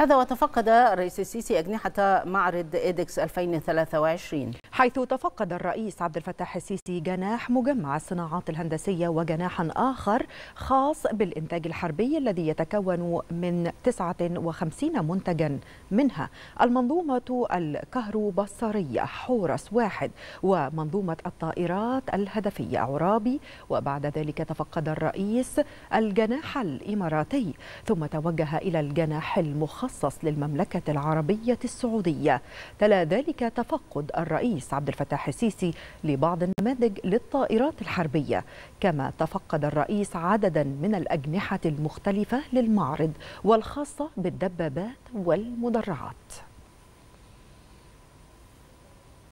هذا وتفقد الرئيس السيسي أجنحة معرض إيدكس 2023 حيث تفقد الرئيس عبد الفتاح السيسي جناح مجمع الصناعات الهندسية وجناحا آخر خاص بالإنتاج الحربي الذي يتكون من 59 منتجا منها المنظومة الكهروبصرية حورس واحد ومنظومة الطائرات الهدفية عرابي وبعد ذلك تفقد الرئيس الجناح الإماراتي ثم توجه إلى الجناح المخصص المخصص للمملكة العربية السعودية تلا ذلك تفقد الرئيس عبد الفتاح السيسي لبعض النماذج للطائرات الحربية كما تفقد الرئيس عددا من الأجنحة المختلفة للمعرض والخاصة بالدبابات والمدرعات